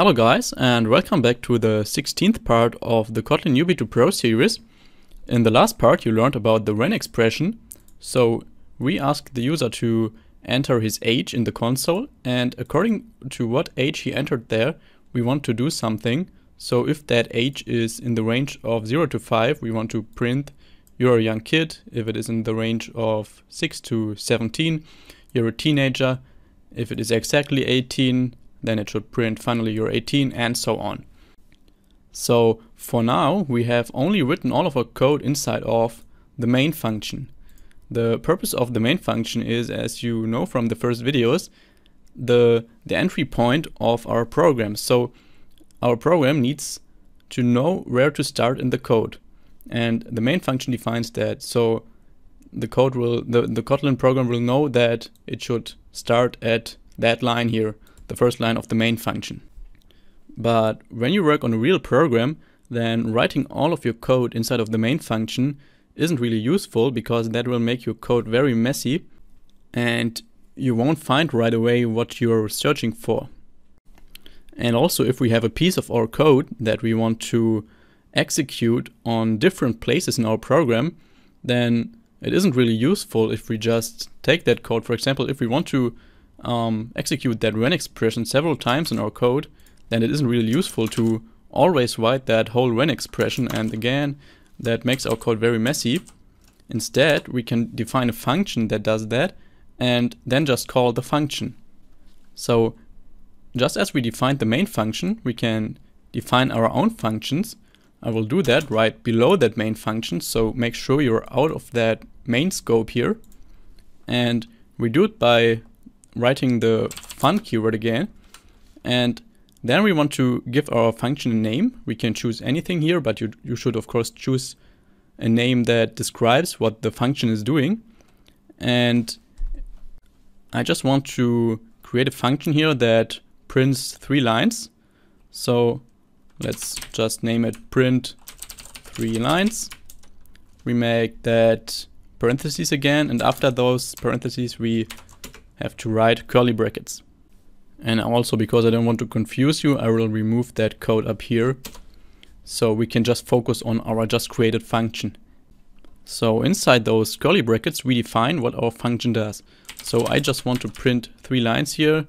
Hello guys and welcome back to the 16th part of the Kotlin Newbie 2 Pro series. In the last part you learned about the when expression. So we ask the user to enter his age in the console and according to what age he entered there we want to do something. So if that age is in the range of 0 to 5 we want to print you're a young kid. If it is in the range of 6 to 17 you're a teenager. If it is exactly 18 then it should print finally you're 18 and so on. So for now, we have only written all of our code inside of the main function. The purpose of the main function is, as you know from the first videos, the, the entry point of our program. So our program needs to know where to start in the code. And the main function defines that. So the code will, the, the Kotlin program will know that it should start at that line here the first line of the main function. But when you work on a real program, then writing all of your code inside of the main function isn't really useful because that will make your code very messy and you won't find right away what you're searching for. And also if we have a piece of our code that we want to execute on different places in our program, then it isn't really useful if we just take that code. For example, if we want to um, execute that when expression several times in our code, then it isn't really useful to always write that whole when expression and again that makes our code very messy. Instead we can define a function that does that and then just call the function. So just as we defined the main function we can define our own functions. I will do that right below that main function so make sure you're out of that main scope here and we do it by writing the fun keyword again. And then we want to give our function a name. We can choose anything here, but you, you should of course choose a name that describes what the function is doing. And I just want to create a function here that prints three lines. So let's just name it print three lines. We make that parentheses again, and after those parentheses, we have to write curly brackets. And also because I don't want to confuse you, I will remove that code up here. So we can just focus on our just created function. So inside those curly brackets, we define what our function does. So I just want to print three lines here.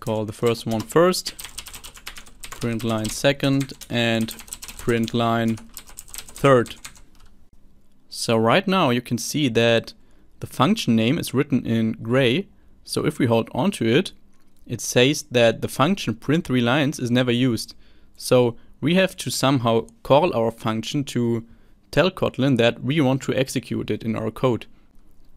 Call the first one first, print line second, and print line third. So right now you can see that the function name is written in gray, so if we hold onto it, it says that the function print three lines is never used. So we have to somehow call our function to tell Kotlin that we want to execute it in our code.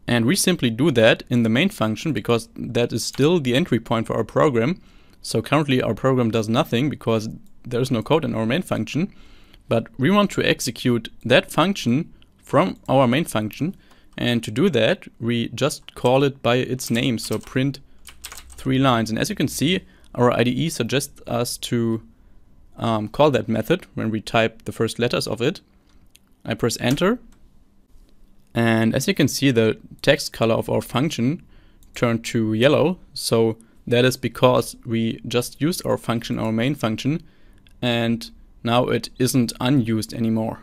And we simply do that in the main function because that is still the entry point for our program. So currently our program does nothing because there's no code in our main function. But we want to execute that function from our main function and to do that, we just call it by its name. So print three lines. And as you can see, our IDE suggests us to um, call that method when we type the first letters of it. I press enter. And as you can see, the text color of our function turned to yellow. So that is because we just used our function, our main function, and now it isn't unused anymore.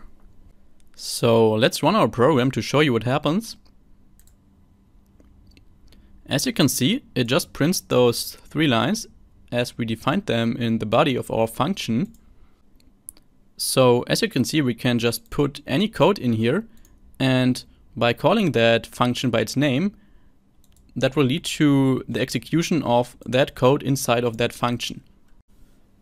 So let's run our program to show you what happens. As you can see, it just prints those three lines as we defined them in the body of our function. So as you can see, we can just put any code in here and by calling that function by its name, that will lead to the execution of that code inside of that function.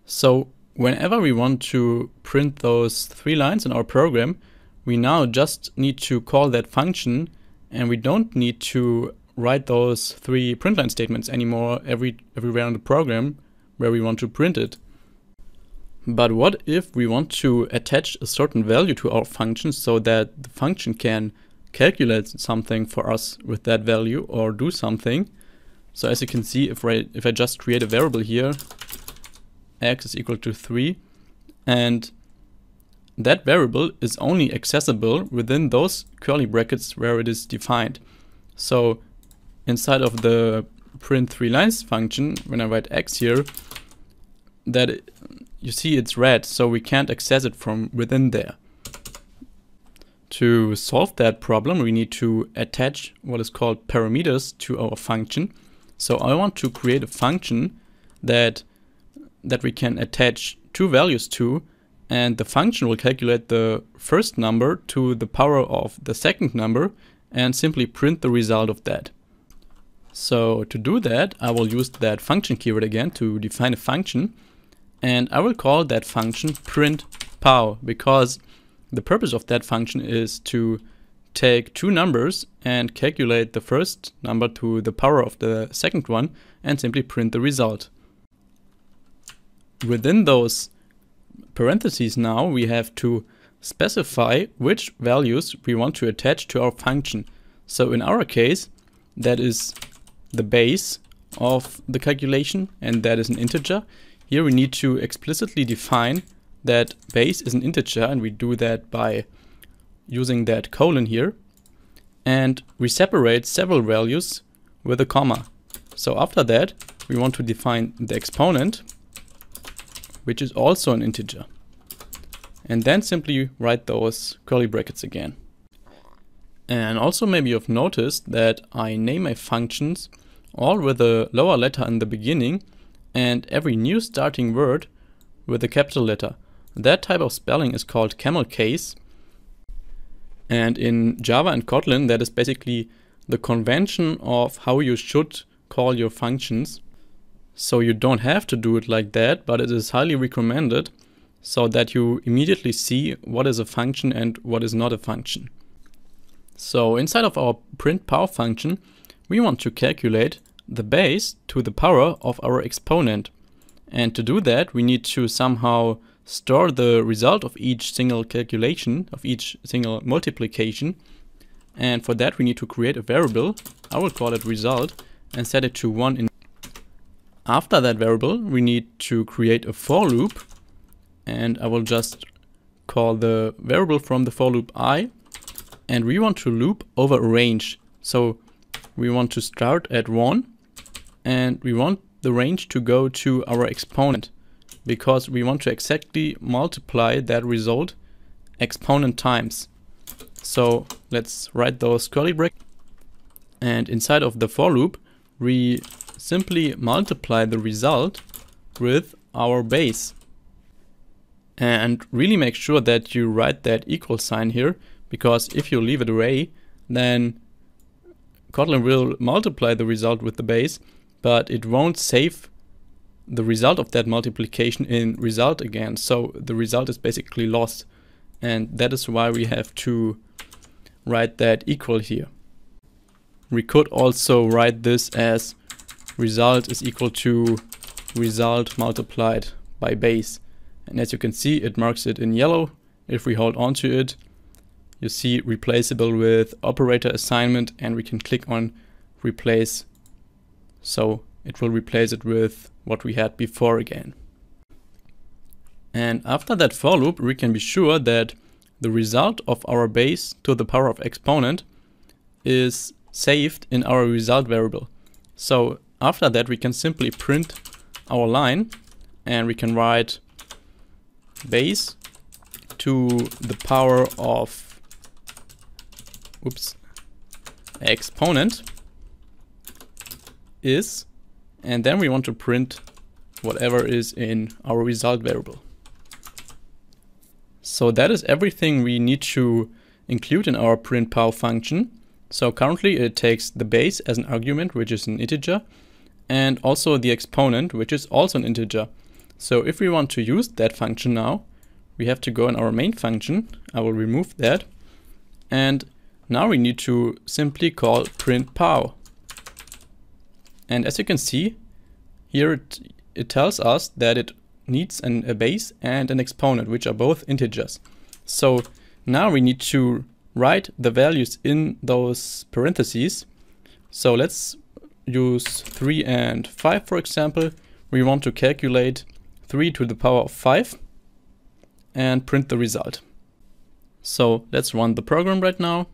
So whenever we want to print those three lines in our program, we now just need to call that function and we don't need to write those three println statements anymore every everywhere in the program where we want to print it. But what if we want to attach a certain value to our function so that the function can calculate something for us with that value or do something? So as you can see, if, I, if I just create a variable here, x is equal to 3, and that variable is only accessible within those curly brackets where it is defined. So inside of the print three lines function, when I write x here, that it, you see it's red, so we can't access it from within there. To solve that problem, we need to attach what is called parameters to our function. So I want to create a function that that we can attach two values to and the function will calculate the first number to the power of the second number and simply print the result of that. So to do that, I will use that function keyword again to define a function and I will call that function print pow because the purpose of that function is to take two numbers and calculate the first number to the power of the second one and simply print the result. Within those parentheses now we have to specify which values we want to attach to our function. So in our case, that is the base of the calculation and that is an integer. Here we need to explicitly define that base is an integer and we do that by using that colon here. And we separate several values with a comma. So after that, we want to define the exponent which is also an integer. And then simply write those curly brackets again. And also maybe you've noticed that I name my functions all with a lower letter in the beginning and every new starting word with a capital letter. That type of spelling is called camel case. And in Java and Kotlin, that is basically the convention of how you should call your functions. So you don't have to do it like that, but it is highly recommended so that you immediately see what is a function and what is not a function. So inside of our print power function, we want to calculate the base to the power of our exponent. And to do that, we need to somehow store the result of each single calculation, of each single multiplication. And for that, we need to create a variable. I will call it result and set it to 1 in after that variable, we need to create a for loop. And I will just call the variable from the for loop i. And we want to loop over a range. So we want to start at 1. And we want the range to go to our exponent. Because we want to exactly multiply that result exponent times. So let's write those curly brackets. And inside of the for loop, we simply multiply the result with our base. And really make sure that you write that equal sign here, because if you leave it away, then Kotlin will multiply the result with the base, but it won't save the result of that multiplication in result again. So the result is basically lost. And that is why we have to write that equal here. We could also write this as result is equal to result multiplied by base. And as you can see, it marks it in yellow. If we hold on to it, you see replaceable with operator assignment and we can click on replace. So it will replace it with what we had before again. And after that for loop, we can be sure that the result of our base to the power of exponent is saved in our result variable. So after that, we can simply print our line and we can write base to the power of oops, exponent is, and then we want to print whatever is in our result variable. So that is everything we need to include in our print pow function. So currently it takes the base as an argument, which is an integer, and also the exponent, which is also an integer. So if we want to use that function now, we have to go in our main function. I will remove that. And now we need to simply call print pow. And as you can see, here it, it tells us that it needs an, a base and an exponent, which are both integers. So now we need to write the values in those parentheses. So let's use 3 and 5, for example, we want to calculate 3 to the power of 5 and print the result. So let's run the program right now.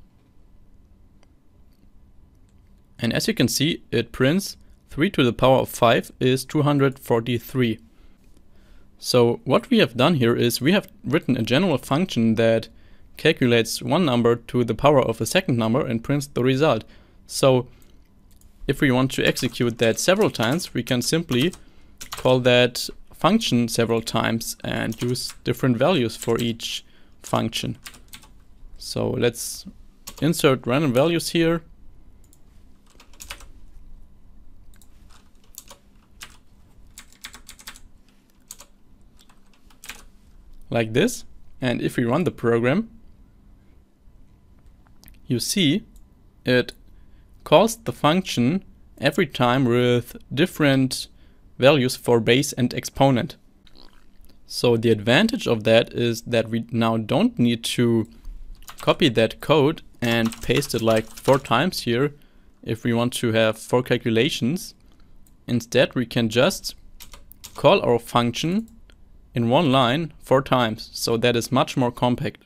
And as you can see, it prints 3 to the power of 5 is 243. So what we have done here is we have written a general function that calculates one number to the power of a second number and prints the result. So if we want to execute that several times, we can simply call that function several times and use different values for each function. So let's insert random values here. Like this. And if we run the program, you see it calls the function every time with different values for base and exponent. So the advantage of that is that we now don't need to copy that code and paste it like four times here if we want to have four calculations. Instead, we can just call our function in one line four times, so that is much more compact.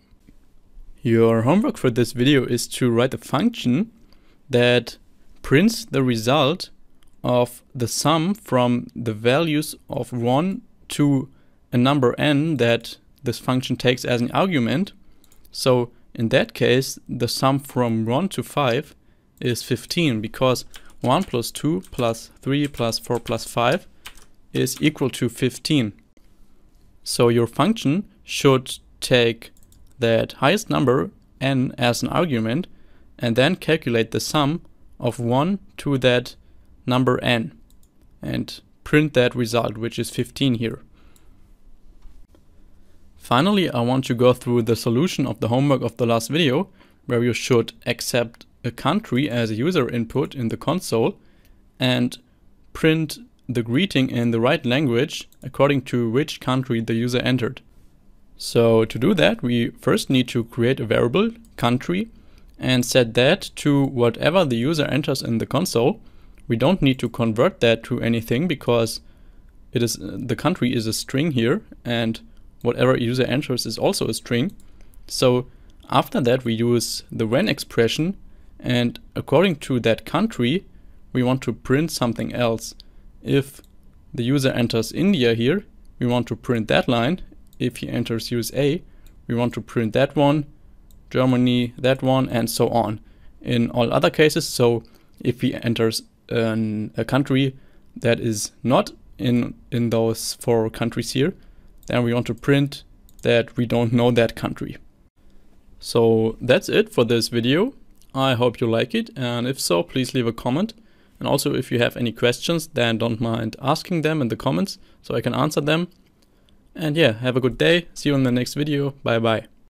Your homework for this video is to write a function that prints the result of the sum from the values of 1 to a number n that this function takes as an argument. So in that case, the sum from 1 to 5 is 15 because 1 plus 2 plus 3 plus 4 plus 5 is equal to 15. So your function should take that highest number n as an argument and then calculate the sum of 1 to that number n and print that result, which is 15 here. Finally, I want to go through the solution of the homework of the last video, where you should accept a country as a user input in the console and print the greeting in the right language according to which country the user entered. So to do that, we first need to create a variable, country, and set that to whatever the user enters in the console. We don't need to convert that to anything because it is the country is a string here and whatever user enters is also a string. So after that we use the when expression and according to that country we want to print something else. If the user enters India here, we want to print that line. If he enters USA, we want to print that one Germany, that one, and so on. In all other cases, so if he enters an, a country that is not in, in those four countries here, then we want to print that we don't know that country. So that's it for this video. I hope you like it and if so, please leave a comment. And also if you have any questions, then don't mind asking them in the comments so I can answer them. And yeah, have a good day. See you in the next video. Bye bye.